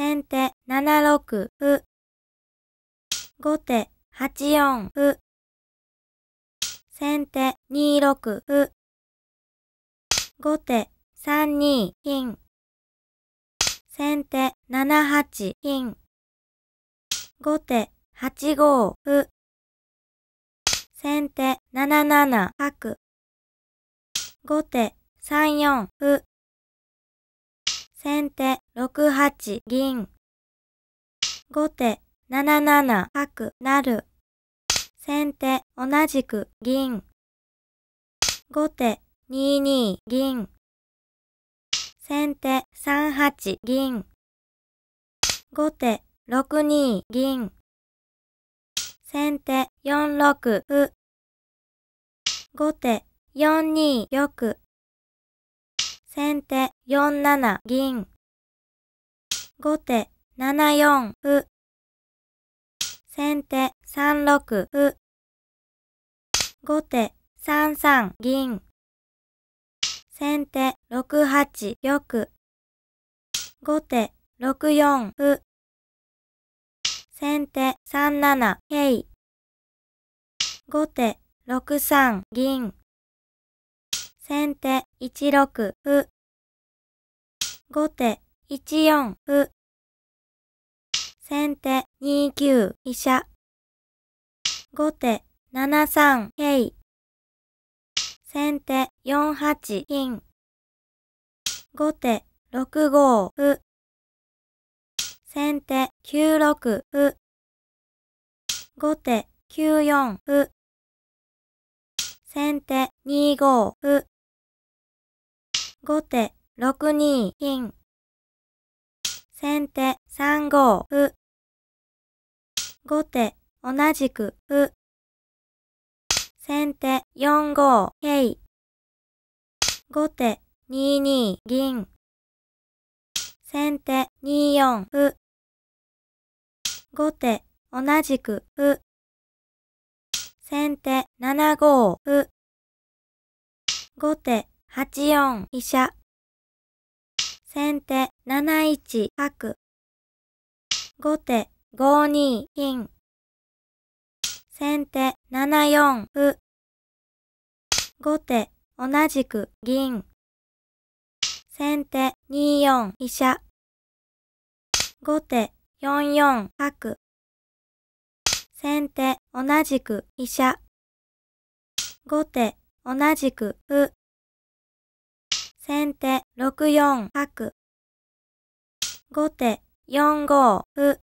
先手7六歩。後手8四歩。先手2六歩。後手3二金。先手7八金。後手8五歩。先手7七角。後手3四歩。先手6八銀。後手7七角成。先手同じく銀。後手2二銀。先手3八銀。後手6二銀。先手4六歩。後手4二玉。先手4七銀。後手7四歩。先手3六歩。後手3三銀。先手6八玉。後手6四歩。先手3七桂。後手6三銀。先手1六歩。後手1四歩。先手2九飛車。後手7三桂。先手4八金。後手6五歩。先手9六歩。後手9四歩。先手2五歩。後手6二金。先手3五歩。後手同じく歩。先手4五桂。後手2二銀。先手2四歩。後手同じく歩。先手7五歩。後手8四飛車。先手7一角。後手5二金。先手7四歩。後手同じく銀。先手2四飛車。後手4四角。先手同じく飛車。後手同じく歩。先手6四角。後手4五歩。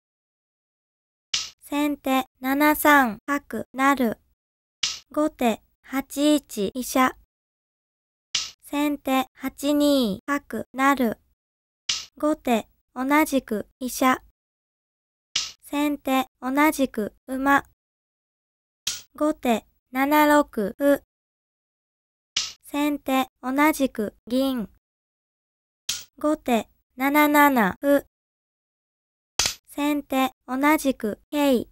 先手7三角なる。後手8一飛車。先手8二角なる。後手同じく飛車。先手同じく馬。後手7六歩。先手同じく銀。後手7七歩。先手同じく桂。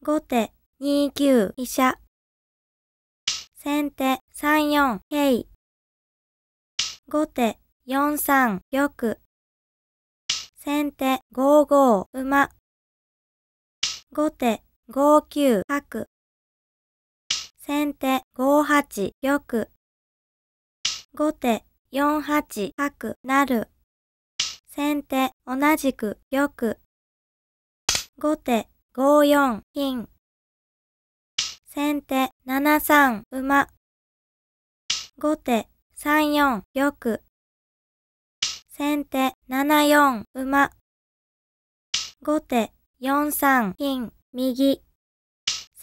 後手2九飛車。先手3四桂。後手4三玉。先手5五馬。後手5九角。先手5八玉。後手4八角なる。先手同じく玉。後手5四金。先手7三馬。後手3四玉。先手7四馬。後手4三金右。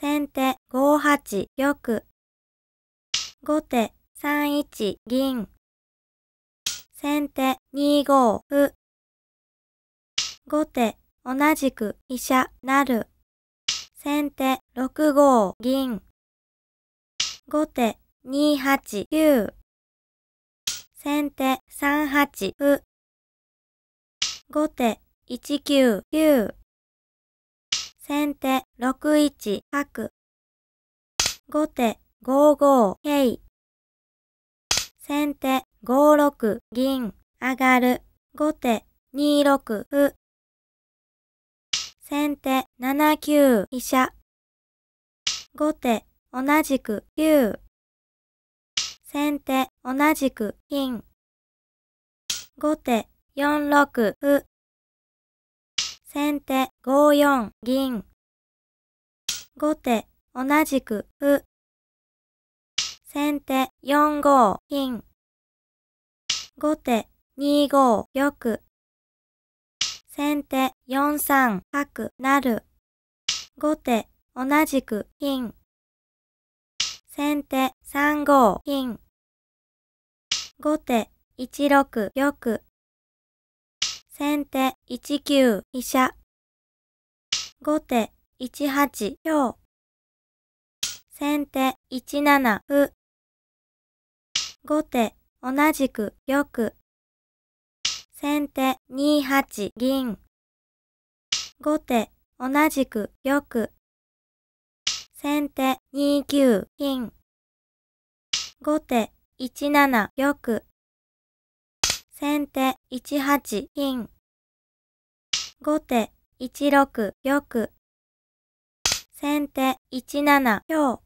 先手5八玉。後手3一銀。先手2五歩。後手同じく飛車なる。先手6五銀。後手2八9。先手3八歩。後手1九9。先手6一角。後手5五桂。先手5六銀上がる。後手2六歩。先手7九飛車。後手同じく9。先手同じく金。後手4六歩。先手5四銀。後手同じく歩。先手4五金。後手2五玉。先手4三角なる。後手同じく金。先手3五金。後手1六玉。先手1九飛車。後手1八強。先手1七歩。後手同じく玉。先手2八銀。後手同じく玉。先手2九金。後手1七玉。先手1八金。後手1六玉。先手1七香。